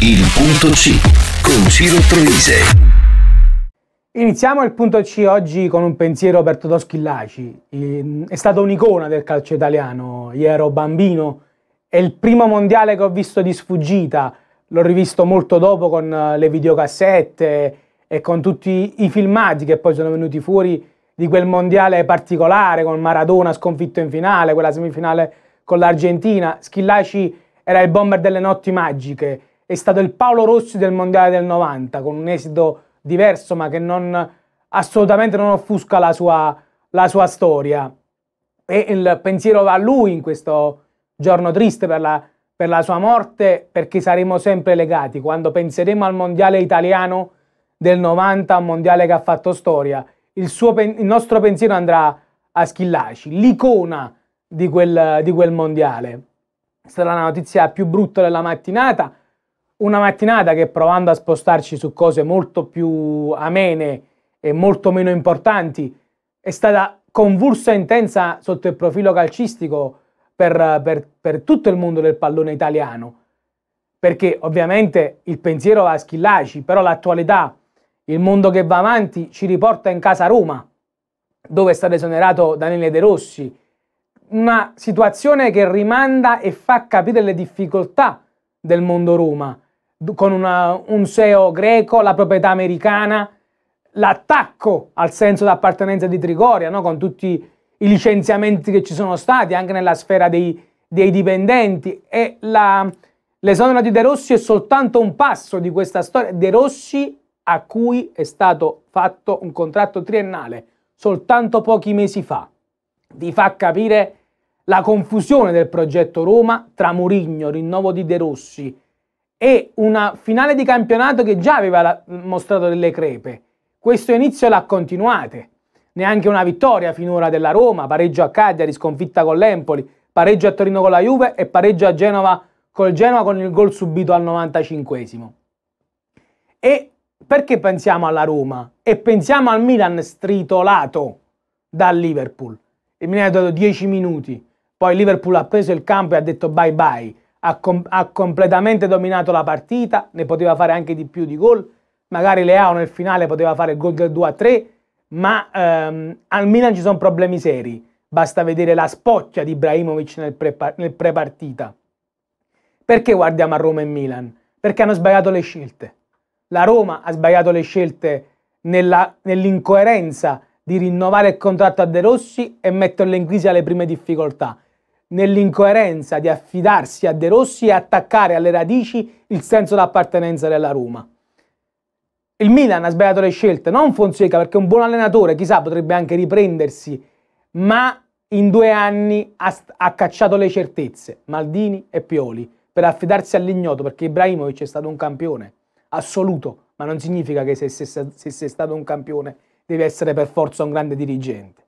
Il punto C con Ciro Troise. Iniziamo il punto C oggi con un pensiero per Totò Schillaci. Ehm, è stato un'icona del calcio italiano. Io ero bambino, è il primo mondiale che ho visto di sfuggita. L'ho rivisto molto dopo con eh, le videocassette e con tutti i filmati che poi sono venuti fuori di quel mondiale particolare con Maradona sconfitto in finale, quella semifinale con l'Argentina. Schillaci era il bomber delle notti magiche è stato il Paolo Rossi del Mondiale del 90, con un esito diverso ma che non, assolutamente non offusca la sua, la sua storia. E il pensiero va a lui in questo giorno triste per la, per la sua morte, perché saremo sempre legati. Quando penseremo al Mondiale italiano del 90, un Mondiale che ha fatto storia, il, suo, il nostro pensiero andrà a Schillaci, l'icona di quel, di quel Mondiale. Sarà la notizia più brutta della mattinata, una mattinata che provando a spostarci su cose molto più amene e molto meno importanti è stata convulsa e intensa sotto il profilo calcistico per, per, per tutto il mondo del pallone italiano. Perché ovviamente il pensiero va a Schillaci, però l'attualità, il mondo che va avanti ci riporta in casa Roma, dove è stato esonerato Daniele De Rossi. Una situazione che rimanda e fa capire le difficoltà del mondo Roma con una, un SEO greco, la proprietà americana, l'attacco al senso d'appartenenza di Trigoria, no? con tutti i licenziamenti che ci sono stati anche nella sfera dei, dei dipendenti e la, l'esonero di De Rossi è soltanto un passo di questa storia. De Rossi a cui è stato fatto un contratto triennale soltanto pochi mesi fa. Vi fa capire la confusione del progetto Roma tra Murigno, rinnovo di De Rossi, e una finale di campionato che già aveva mostrato delle crepe. Questo inizio l'ha continuate. Neanche una vittoria finora della Roma, pareggio a Cagliari, sconfitta con l'Empoli, pareggio a Torino con la Juve e pareggio a Genova col Genova con il gol subito al 95esimo. E perché pensiamo alla Roma? E pensiamo al Milan stritolato dal Liverpool. Il Milan ha dato 10 minuti, poi il Liverpool ha preso il campo e ha detto bye bye ha, com ha, completamente dominato la partita, ne poteva fare anche di più di gol, magari Leao nel finale poteva fare il gol del 2-3, ma ehm, al Milan ci sono problemi seri, basta vedere la spoccia di Ibrahimovic nel, pre nel prepartita. Perché guardiamo a Roma e Milan? Perché hanno sbagliato le scelte. La Roma ha sbagliato le scelte nell'incoerenza di rinnovare il contratto a De Rossi e metterlo in crisi alle prime difficoltà nell'incoerenza di affidarsi a De Rossi e attaccare alle radici il senso d'appartenenza della Roma. Il Milan ha sbagliato le scelte, non Fonseca perché è un buon allenatore, chissà potrebbe anche riprendersi, ma in due anni ha, ha cacciato le certezze, Maldini e Pioli, per affidarsi all'ignoto perché Ibrahimovic è stato un campione, assoluto, ma non significa che se, se, se sei stato un campione devi essere per forza un grande dirigente.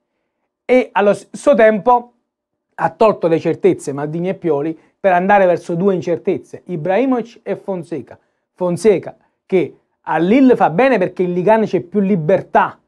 E allo stesso tempo ha tolto le certezze Maldini e Pioli per andare verso due incertezze, Ibrahimovic e Fonseca. Fonseca che a Lille fa bene perché in Ligane c'è più libertà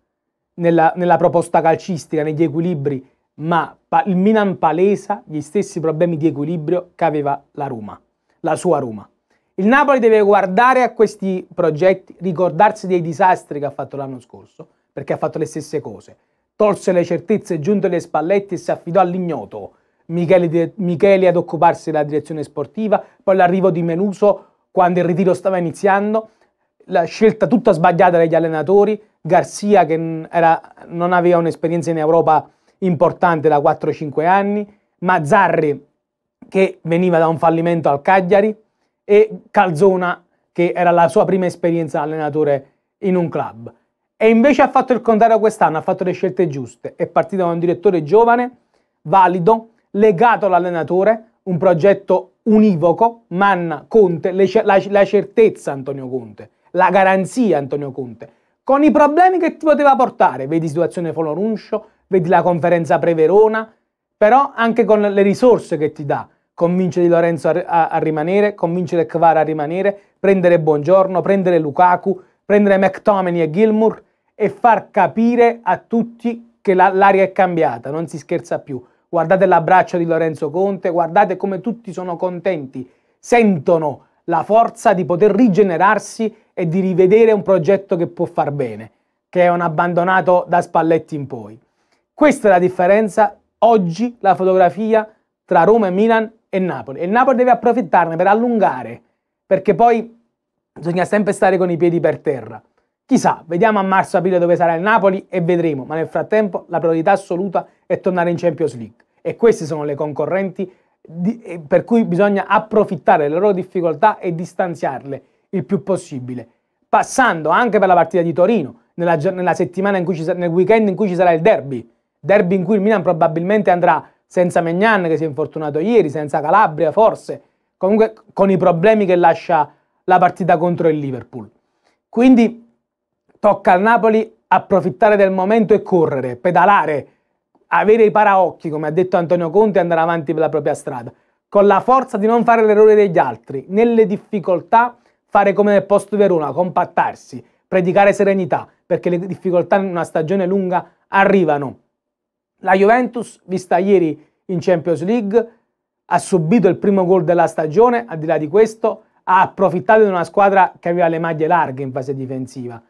nella, nella, proposta calcistica, negli equilibri, ma il Milan palesa gli stessi problemi di equilibrio che aveva la Roma, la sua Roma. Il Napoli deve guardare a questi progetti, ricordarsi dei disastri che ha fatto l'anno scorso, perché ha fatto le stesse cose. Tolse le certezze giunte alle spallette e si affidò all'ignoto. Micheli, Micheli ad occuparsi della direzione sportiva, poi l'arrivo di Meluso quando il ritiro stava iniziando, la scelta tutta sbagliata degli allenatori, Garzia che era, non aveva un'esperienza in Europa importante da 4-5 anni, Mazzarri che veniva da un fallimento al Cagliari e Calzona che era la sua prima esperienza allenatore in un club. E invece ha fatto il contrario quest'anno, ha fatto le scelte giuste. È partito da un direttore giovane, valido, legato all'allenatore, un progetto univoco, Manna, Conte, le, la, la certezza Antonio Conte, la garanzia Antonio Conte, con i problemi che ti poteva portare, vedi situazione Foloruncio, vedi la conferenza pre-Verona, però anche con le risorse che ti dà, convincere Di Lorenzo a, a, a rimanere, convincere Kvara a rimanere, prendere Buongiorno, prendere Lukaku, prendere McTominay e Gilmour e far capire a tutti che la, l'aria è cambiata, non si scherza più. Guardate l'abbraccio di Lorenzo Conte, guardate come tutti sono contenti, sentono la forza di poter rigenerarsi e di rivedere un progetto che può far bene, che è un abbandonato da Spalletti in poi. Questa è la differenza oggi, la fotografia tra Roma e Milan e Napoli. E Napoli deve approfittarne per allungare, perché poi bisogna sempre stare con i piedi per terra. Chissà, vediamo a marzo-aprile dove sarà il Napoli e vedremo, ma nel frattempo la priorità assoluta è tornare in Champions League e queste sono le concorrenti di, eh, per cui bisogna approfittare delle loro difficoltà e distanziarle il più possibile, passando anche per la partita di Torino, nella, nella settimana in cui ci, nel weekend in cui ci sarà il derby, derby in cui il Milan probabilmente andrà senza Megnan che si è infortunato ieri, senza Calabria forse, comunque con i problemi che lascia la partita contro il Liverpool. Quindi tocca al Napoli approfittare del momento e correre, pedalare, avere i paraocchi, come ha detto Antonio Conte, e andare avanti per la propria strada, con la forza di non fare l'errore degli altri, nelle difficoltà fare come nel post Verona, compattarsi, predicare serenità, perché le difficoltà in una stagione lunga arrivano. La Juventus, vista ieri in Champions League, ha subito il primo gol della stagione, al di là di questo, ha approfittato di una squadra che aveva le maglie larghe in fase difensiva.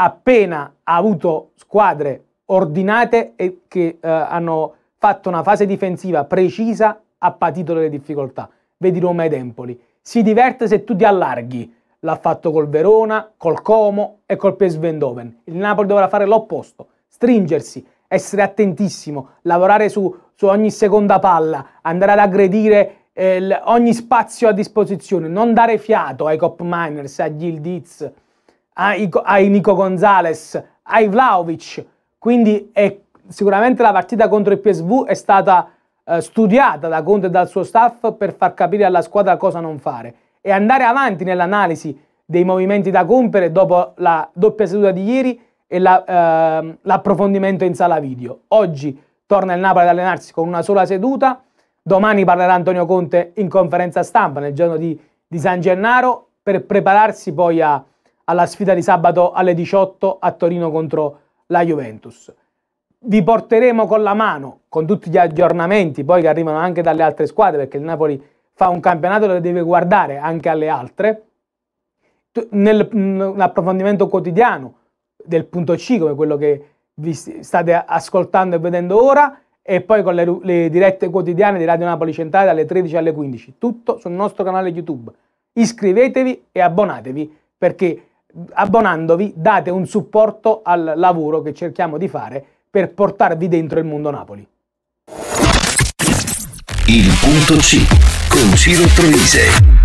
Appena ha avuto squadre ordinate e che eh, hanno fatto una fase difensiva precisa, ha patito delle difficoltà. Vedi Roma ed Empoli. Si diverte se tu ti allarghi. L'ha fatto col Verona, col Como e col PSV Eindhoven. Il Napoli dovrà fare l'opposto, stringersi, essere attentissimo, lavorare su, su ogni seconda palla, andare ad aggredire eh, ogni spazio a disposizione, non dare fiato ai Cop Miners, a Gil Diz, ai, ai Nico Gonzalez, ai Vlaovic. Quindi è, sicuramente la partita contro il PSV è stata eh, studiata da Conte e dal suo staff per far capire alla squadra cosa non fare e andare avanti nell'analisi dei movimenti da compiere dopo la doppia seduta di ieri e la, eh, l'approfondimento in sala video. Oggi torna il Napoli ad allenarsi con una sola seduta Domani parlerà Antonio Conte in conferenza stampa nel giorno di, di San Gennaro per prepararsi poi a, alla sfida di sabato alle 18 a Torino contro la Juventus. Vi porteremo con la mano, con tutti gli aggiornamenti poi che arrivano anche dalle altre squadre, perché il Napoli fa un campionato dove deve guardare anche alle altre, nell'approfondimento quotidiano del punto C, come quello che vi state ascoltando e vedendo ora, e poi con le, le, dirette quotidiane di Radio Napoli Centrale dalle 13 alle 15. Tutto sul nostro canale YouTube. Iscrivetevi e abbonatevi perché abbonandovi date un supporto al lavoro che cerchiamo di fare per portarvi dentro il mondo Napoli. Il punto C con Ciro Troise.